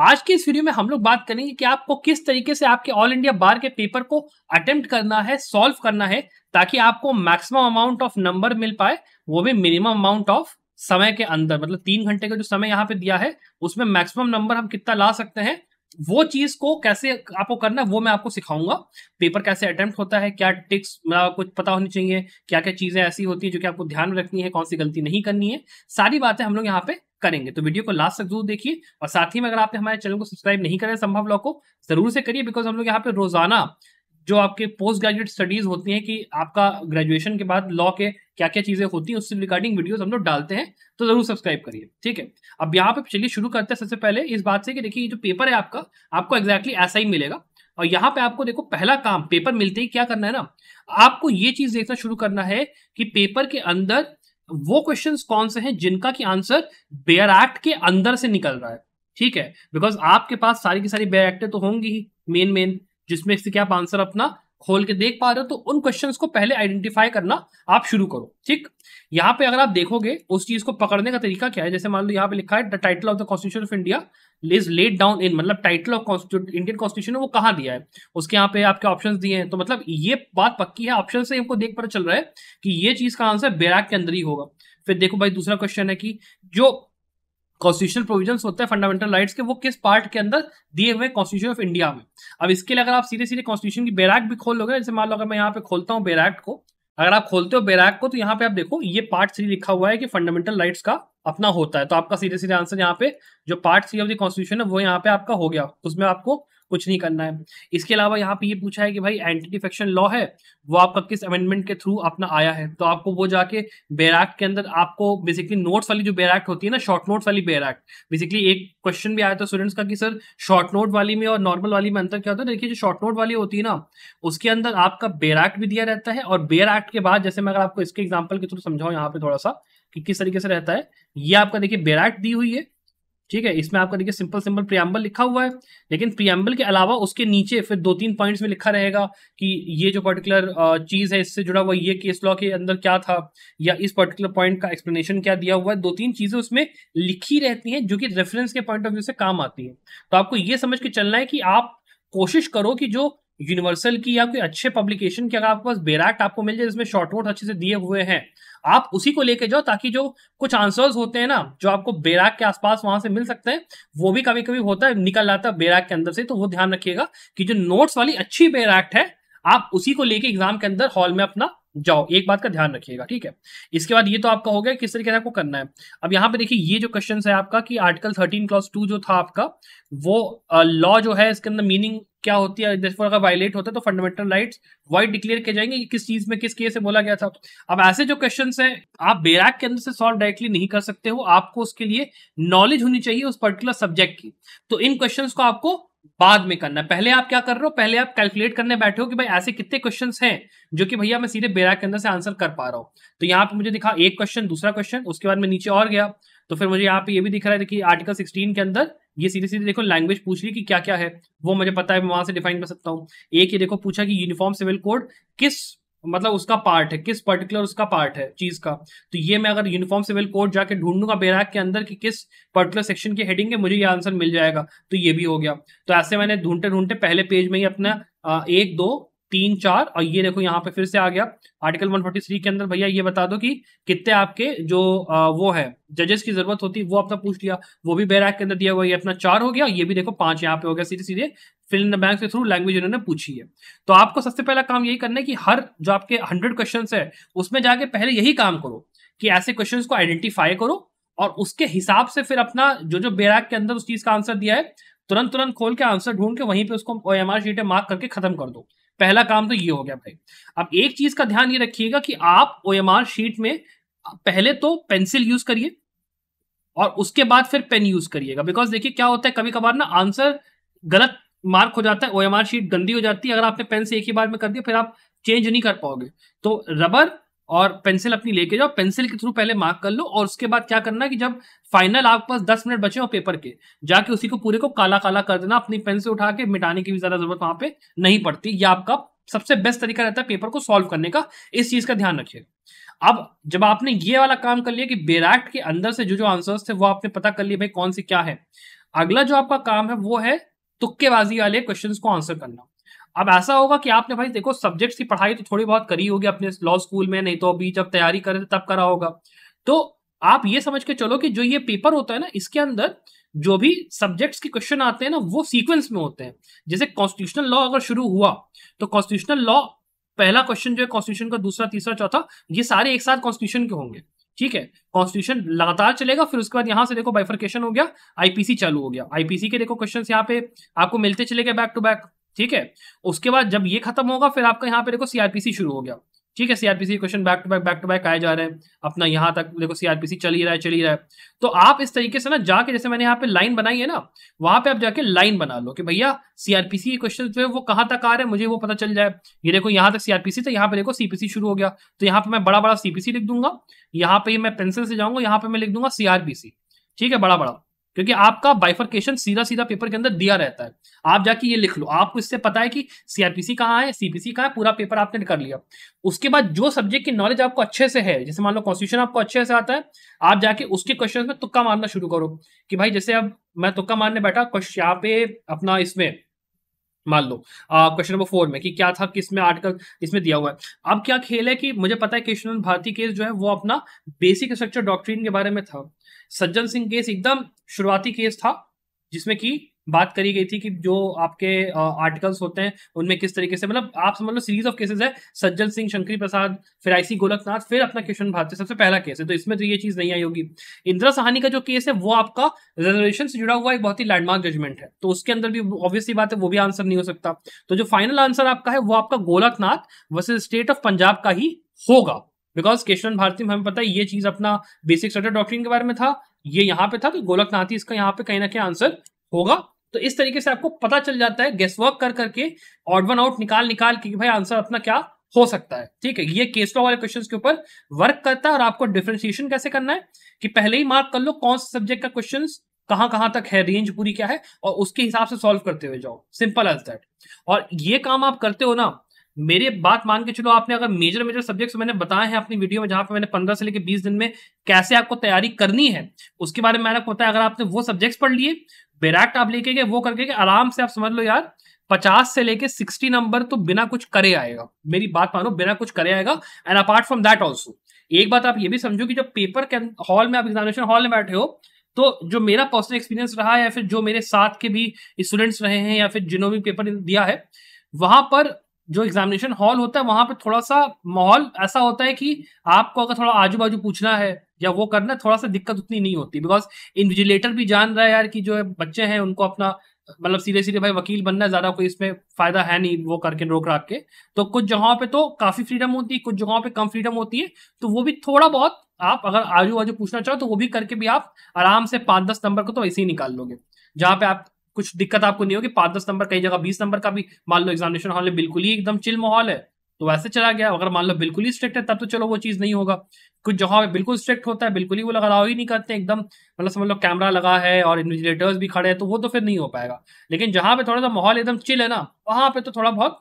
आज की इस वीडियो में हम लोग बात करेंगे कि आपको किस तरीके से आपके ऑल इंडिया बार के पेपर को अटेम्प्ट करना है सॉल्व करना है ताकि आपको मैक्सिमम अमाउंट ऑफ नंबर मिल पाए वो भी मिनिमम अमाउंट ऑफ समय के अंदर मतलब तीन घंटे का जो समय यहाँ पे दिया है उसमें मैक्सिमम नंबर हम कितना ला सकते हैं वो चीज को कैसे आपको करना है वो मैं आपको सिखाऊंगा पेपर कैसे अटेम्प्ट होता है क्या टिक्स कुछ पता होनी चाहिए क्या क्या चीजें ऐसी होती है जो कि आपको ध्यान में रखनी है कौन सी गलती नहीं करनी है सारी बातें हम लोग यहाँ पे करेंगे तो वीडियो को लास्ट तक जरूर देखिए और साथ ही में अगर आपने हमारे चैनल को सब्सक्राइब नहीं करें संभव लॉ को जरूर से करिए बिकॉज हम लोग यहाँ पे रोजाना जो आपके पोस्ट ग्रेजुएट स्टडीज होती हैं कि आपका ग्रेजुएशन के बाद लॉ के क्या क्या चीजें होती हैं उससे रिगार्डिंग वीडियोस हम लोग डालते हैं तो जरूर सब्सक्राइब करिए ठीक है अब यहाँ पे चलिए शुरू करते हैं सबसे पहले इस बात से कि देखिए ये जो पेपर है आपका आपको एग्जैक्टली exactly ऐसा ही मिलेगा और यहाँ पे आपको देखो पहला काम पेपर मिलते ही क्या करना है ना आपको ये चीज देखना शुरू करना है कि पेपर के अंदर वो क्वेश्चन कौन से हैं जिनका की आंसर बेयर एक्ट के अंदर से निकल रहा है ठीक है बिकॉज आपके पास सारी की सारी बेयर एक्टें तो होंगी ही मेन मेन जिसमें से आप आंसर अपना खोल के देख पा रहे हो तो उन क्वेश्चंस को पहले आइडेंटिफाई करना आप शुरू करो ठीक यहाँ पे अगर आप देखोगे उस चीज को पकड़ने का तरीका क्या है जैसे मान लो यहाँ पे लिखा है the title of the constitution of India is laid down in मतलब टाइटल ऑफ इंडियन कॉन्स्टिट्यूशन वो कहाँ दिया है उसके यहाँ पे आपके ऑप्शन दिए हैं तो मतलब ये बात पक्की है ऑप्शन से हमको देख पता चल रहा है कि ये चीज का आंसर बैराग के अंदर ही होगा फिर देखो भाई दूसरा क्वेश्चन है कि जो कॉन्स्टिट्यूशन प्रोविजन होते हैं फंडामेंटल राइट्स के वो किस पार्ट के अंदर दिए हुए कॉन्स्टिट्यूशन ऑफ इंडिया में अब इसके लिए अगर आप सीधे सीधे कॉन्स्टिट्यूशन की बैराक भी खोल लोगे जैसे मान लो अगर मैं यहाँ पे खोलता हूँ बैराक को अगर आप खोलते हो बैराक को तो यहाँ पे आप देखो ये पार्ट थ्री लिखा हुआ है कि फंडामेंटल राइट्स का अपना होता है तो आपका सीधे सीधे आंसर यहाँ पे जो part three of the constitution है वो यहाँ पे आपका हो गया उसमें आपको कुछ नहीं करना है इसके अलावा यहाँ पे ये पूछा है कि भाई एंटी डिफेक्शन लॉ है वो आपका किस अमेंडमेंट के थ्रू अपना आया है तो आपको वो जाके बेर एक्ट के अंदर आपको बेसिकली नोट्स वाली जो बेर एक्ट होती है ना शॉर्ट नोट्स वाली बेर एक्ट बेसिकली एक क्वेश्चन भी आया था स्टूडेंट्स का कि सर शॉर्ट नोट वाली में और नॉर्मल वाली में अंतर क्या होता है देखिए जो शॉर्ट नोट वाली होती है ना उसके अंदर आपका बेर एक्ट भी दिया रहता है और बेर एक्ट के बाद जैसे मैं अगर आपको इसके एग्जाम्पल के थ्रू समझाऊँ यहाँ पे थोड़ा सा कि किस तरीके से रहता है ये आपका देखिए बेर एक्ट दी हुई है ठीक है इसमें आपका देखिए सिंपल सिंपल प्रियम्बल लिखा हुआ है लेकिन प्रियम्बल के अलावा उसके नीचे फिर दो तीन पॉइंट्स में लिखा रहेगा कि ये जो पर्टिकुलर चीज़ है इससे जुड़ा हुआ ये केस लॉ के अंदर क्या था या इस पर्टिकुलर पॉइंट का एक्सप्लेनेशन क्या दिया हुआ है दो तीन चीज़ें उसमें लिखी रहती हैं जो कि रेफरेंस के पॉइंट ऑफ व्यू से काम आती है तो आपको ये समझ के चलना है कि आप कोशिश करो कि जो यूनिवर्सल की या कोई अच्छे पब्लिकेशन की अगर आपके पास बेरैक्ट आपको मिल जाए जिसमें शॉर्ट नोट अच्छे से दिए हुए हैं आप उसी को लेके जाओ ताकि जो कुछ आंसर्स होते हैं ना जो आपको बेराक के आसपास वहां से मिल सकते हैं वो भी कभी कभी होता है निकल आता है बेराक के अंदर से तो वो ध्यान रखिएगा कि जो नोट्स वाली अच्छी बेराक्ट है आप उसी को लेके एग्जाम के अंदर हॉल में अपना जाओ एक बात का ध्यान रखिएगा ठीक है इसके बाद ये तो आपका हो गया किस तरीके से आपको करना है अब यहाँ पे देखिए ये जो क्वेश्चन है आपका कि आर्टिकल थर्टीन क्लॉस टू जो था आपका वो लॉ जो है इसके अंदर मीनिंग क्या होती है जैसे अगर वायलेट होता है तो फंडामेंटल राइट वाइट डिक्लेयर किए जाएंगे कि किस चीज में किस केस से बोला गया था अब ऐसे जो क्वेश्चन है आप बेराक के अंदर से सॉल्व डायरेक्टली नहीं कर सकते हो आपको उसके लिए नॉलेज होनी चाहिए उस पर्टिकुलर सब्जेक्ट की तो इन क्वेश्चन को आपको बाद में करना पहले आप क्या कर रहे हो पहले आप कैलकुलेट करने बैठे हो कि भाई ऐसे कितने क्वेश्चंस हैं जो कि भैया मैं सीधे बेरा के अंदर से आंसर कर पा रहा हूं तो यहाँ पे मुझे दिखा एक क्वेश्चन दूसरा क्वेश्चन उसके बाद में नीचे और गया तो फिर मुझे यहाँ पे ये भी दिख रहा है कि आर्टिकल सिक्सटीन के अंदर ये सीधे सीधे देखो लैंग्वेज पूछ ली कि क्या क्या है वो मुझे पता है मैं वहां से डिफाइन कर सकता हूँ एक ये देखो पूछा कि यूनिफॉर्म सिविल कोड किस मतलब उसका पार्ट है किस पर्टिकुलर उसका पार्ट है चीज का तो ये मैं अगर यूनिफॉर्म सिविल कोड जाके ढूंढूंगा बेराक के अंदर कि किस पर्टिकुलर सेक्शन की हेडिंग है मुझे ये आंसर मिल जाएगा तो ये भी हो गया तो ऐसे मैंने ढूंढते ढूंढते पहले पेज में ही अपना एक दो तीन चार और ये देखो यहाँ पे फिर से आ गया आर्टिकल 143 के अंदर भैया ये बता दो कि कितने आपके जो आ, वो है जजेस की जरूरत होती वो अपना पूछ लिया वो भी बैराक के अंदर दिया हुआ ये अपना चार हो गया ये भी देखो पांच यहाँ पे हो गया सीधे सीधे फिल इन द बैंक के थ्रू लैंग्वेज इन्होंने पूछी है तो आपको सबसे पहला काम यही करना है कि हर जो आपके हंड्रेड क्वेश्चन है उसमें जाके पहले यही काम करो कि ऐसे क्वेश्चन को आइडेंटिफाई करो और उसके हिसाब से फिर अपना जो जो बेराक के अंदर उस चीज का आंसर दिया है तुरंत तुरंत खोल के आंसर ढूंढ के वहीं पे उसको ओ एम आर शीटें मार्क करके खत्म कर दो पहला काम तो ये हो गया भाई अब एक चीज का ध्यान ये रखिएगा कि आप ओ शीट में पहले तो पेंसिल यूज करिए और उसके बाद फिर पेन यूज करिएगा बिकॉज देखिए क्या होता है कभी कभार ना आंसर गलत मार्क हो जाता है ओ शीट गंदी हो जाती है अगर आपने पेन से एक ही बार में कर दिया फिर आप चेंज नहीं कर पाओगे तो रबर और पेंसिल अपनी लेके जाओ पेंसिल के थ्रू पहले मार्क कर लो और उसके बाद क्या करना कि जब फाइनल आपके पास दस मिनट बचे हो पेपर के जाके उसी को पूरे को काला काला कर देना अपनी पेन से उठा के मिटाने की भी ज्यादा जरूरत वहां पे नहीं पड़ती ये आपका सबसे बेस्ट तरीका रहता है पेपर को सॉल्व करने का इस चीज का ध्यान रखिएगा अब जब आपने ये वाला काम कर लिया कि बेराक्ट के अंदर से जो जो आंसर्स थे वो आपने पता कर लिए भाई कौन से क्या है अगला जो आपका काम है वो है तुक्केबाजी वाले क्वेश्चंस को आंसर करना अब ऐसा होगा कि आपने भाई देखो सब्जेक्ट्स की पढ़ाई तो थोड़ी बहुत करी होगी अपने लॉ स्कूल में नहीं तो अभी जब तैयारी करे तब करा होगा तो आप ये समझ के चलो कि जो ये पेपर होता है ना इसके अंदर जो भी सब्जेक्ट्स के क्वेश्चन आते हैं ना वो सीक्वेंस में होते हैं जैसे कॉन्स्टिट्यूशनल लॉ अगर शुरू हुआ तो कॉन्स्टिट्यूशनल लॉ पहला क्वेश्चन जो है कॉन्स्टिट्यूशन का दूसरा तीसरा चौथा ये सारे एक साथ कॉन्स्टिट्यूशन के होंगे ठीक है कॉन्स्टिट्यूशन लगातार चलेगा फिर उसके बाद यहाँ से देखो बाइफर्केशन हो गया आईपीसी चालू हो गया आईपीसी के देखो क्वेश्चन यहाँ पे आपको मिलते चले गए बैक टू बैक ठीक है उसके बाद जब ये खत्म होगा फिर आपका यहाँ पे देखो सीआरपीसी शुरू हो गया ठीक है CrPC question back to back back to back आए जा रहे हैं अपना यहाँ तक देखो सीआरपीसी चल ही रहा है चल ही रहा है तो आप इस तरीके से ना जाके जैसे मैंने यहाँ पे लाइन बनाई है ना वहां पे आप जाके लाइन बना लो कि भैया सीआरपीसी के क्वेश्चन जो है वो कहाँ तक आ रहे हैं मुझे वो पता चल जाए ये देखो यहाँ तक सीआरपीसी तो यहाँ पे देखो सीपीसी शुरू हो गया तो यहाँ पे मैं बड़ा बड़ा सीपीसी लिख दूंगा यहाँ पे मैं पेंसिल से जाऊंगा यहाँ पे मैं लिख दूंगा सीआरपीसी ठीक है बड़ा बड़ा क्योंकि आपका बाइफरकेशन सीधा सीधा पेपर के अंदर दिया रहता है आप जाके ये लिख लो आपको इससे पता है कि सीआरपीसी कहाँ है सीपीसी कहाँ है पूरा पेपर आपने कर लिया उसके बाद जो सब्जेक्ट की नॉलेज आपको अच्छे से है जैसे मान लो कॉन्स्टिट्यूशन आपको अच्छे से आता है आप जाके उसके क्वेश्चन में तुक्का मारना शुरू करो कि भाई जैसे अब मैं तुक्का मारने बैठा यहाँ पे अपना इसमें मान लो क्वेश्चन नंबर फोर में कि क्या था किस में आर्टिकल इसमें दिया हुआ है अब क्या खेल है कि मुझे पता है कृष्ण भारती केस जो है वो अपना बेसिक स्ट्रक्चर डॉक्ट्रीन के बारे में था सज्जन सिंह केस एकदम शुरुआती केस था जिसमें कि बात करी गई थी कि जो आपके आर्टिकल्स होते हैं उनमें किस तरीके से मतलब आप समझ लो सीरीज ऑफ केसेस है सज्जल सिंह शंकरी प्रसाद फिर आईसी गोलकनाथ फिर अपना किशन भारती सबसे पहला केस है तो इसमें तो ये चीज नहीं आई होगी इंदिरा सहानी का जो केस है वो आपका रिजर्वेशन से जुड़ा हुआ एक बहुत ही लैंडमार्क जजमेंट है तो उसके अंदर भी ऑब्वियसली बात है वो भी आंसर नहीं हो सकता तो जो फाइनल आंसर आपका है वो आपका Golaknath versus state of Punjab का ही होगा बिकॉज केशवन भारती में हमें पता है ये चीज अपना बेसिक स्ट्रक्चर डॉक्टर के बारे में था ये यहाँ पे था तो गोलकनाथ ही इसका यहाँ पे कहीं ना कहीं आंसर होगा तो इस तरीके से आपको पता चल जाता है गेस वर्क कर करके ऑड वन आउट निकाल निकाल के भाई आंसर अपना क्या हो सकता है ठीक है ये केस लॉ वाले क्वेश्चंस के ऊपर वर्क करता है और आपको डिफ्रेंसिएशन कैसे करना है कि पहले ही मार्क कर लो कौन से सब्जेक्ट का क्वेश्चन कहां कहां तक है रेंज पूरी क्या है और उसके हिसाब से सॉल्व करते हुए जाओ सिंपल एज दैट और ये काम आप करते हो ना मेरे बात मान के चलो आपने अगर मेजर मेजर सब्जेक्ट्स मैंने बताए हैं अपनी वीडियो में जहां पे मैंने पंद्रह से लेकर बीस दिन में कैसे आपको तैयारी करनी है उसके बारे में मैंने बताया अगर आपने वो सब्जेक्ट्स पढ़ लिए बेरैक्ट आप लेके गए वो करके गए आराम से आप समझ लो यार पचास से लेके सिक्सटी नंबर तो बिना कुछ करे आएगा मेरी बात मानो बिना कुछ करे आएगा and apart from that also एक बात आप ये भी समझो कि जब पेपर के हॉल में आप एग्जामिनेशन हॉल में बैठे हो तो जो मेरा पर्सनल एक्सपीरियंस रहा है या फिर जो मेरे साथ के भी स्टूडेंट्स रहे हैं या फिर जिन्होंने पेपर दिया है वहां पर जो एग्जामिनेशन हॉल होता है वहां पे थोड़ा सा माहौल ऐसा होता है कि आपको अगर थोड़ा आजू बाजू पूछना है या वो करना है थोड़ा सा दिक्कत उतनी नहीं होती बिकॉज इन्विजिलेटर भी जान रहा है यार कि जो है बच्चे हैं उनको अपना मतलब सीधे सीधे भाई वकील बनना है ज्यादा कोई इसमें फायदा है नहीं वो करके रोक राख के तो कुछ जगहों पे तो काफी फ्रीडम होती है कुछ जगहों पे कम फ्रीडम होती है तो वो भी थोड़ा बहुत आप अगर आजू बाजू पूछना चाहो तो वो भी करके भी आप आराम से पांच दस नंबर को तो ऐसे ही निकाल लोगे जहाँ पे आप कुछ दिक्कत आपको नहीं होगी पाँच दस नंबर कई जगह बीस नंबर का भी मान लो एग्जामिनेशन हॉल है बिल्कुल ही एकदम चिल माहौल है तो वैसे चला गया अगर मान लो बिल्कुल ही स्ट्रिक्ट है तब तो चलो वो चीज़ नहीं होगा कुछ जगह पे बिल्कुल स्ट्रिक्ट होता है बिल्कुल ही वो लगाव ही नहीं करते एकदम मतलब समझ लो कैमरा लगा है और इन्विजिलेटर्स भी खड़े हैं तो वो तो फिर नहीं हो पाएगा लेकिन जहाँ पे थोड़ा सा माहौल एकदम चिल है ना वहाँ पे तो थोड़ा बहुत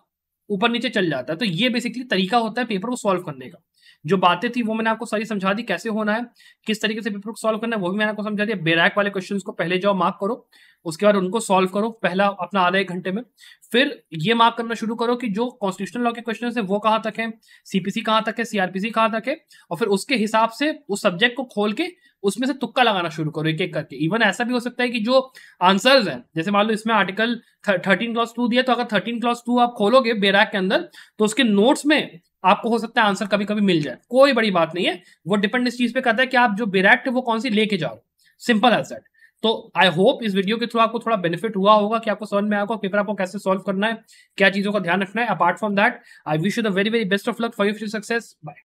ऊपर नीचे चल जाता है तो ये बेसिकली तरीका होता है पेपर को सॉल्व करने का जो बातें थी वो मैंने आपको सारी समझा दी कैसे होना है किस तरीके से पेपर को सॉल्व करना है वो भी मैंने आपको समझा दिया बेरैक वाले क्वेश्चन को पहले जाओ मार्क करो उसके बाद उनको सॉल्व करो पहला अपना आधा एक घंटे में फिर ये मार्क करना शुरू करो कि जो कॉन्स्टिट्यूशनल लॉ के क्वेश्चन है वो कहाँ तक है सीपीसी कहाँ तक है सीआरपीसी कहाँ तक है और फिर उसके हिसाब से उस सब्जेक्ट को खोल के उसमें से तुक्का लगाना शुरू करो एक एक करके इवन ऐसा भी हो सकता है कि जो आंसर है जैसे मान लो इसमें आर्टिकल थर्टीन क्लॉस टू दिया तो अगर थर्टीन क्लॉस टू आप खोलोगे बेराक के अंदर तो उसके नोट्स में आपको हो सकता है आंसर कभी कभी मिल जाए कोई बड़ी बात नहीं है वो डिपेंड इस चीज पे करता है कि आप जो बेरैक्ट है वो कौन सी लेके जाओ सिंपल एज दैट तो आई होप इस वीडियो के थ्रू आपको थोड़ा बेनिफिट हुआ होगा कि आपको समझ में आएगा पेपर आपको कैसे सॉल्व करना है क्या चीजों का ध्यान रखना है apart from that I wish you the very very best of luck for you few success bye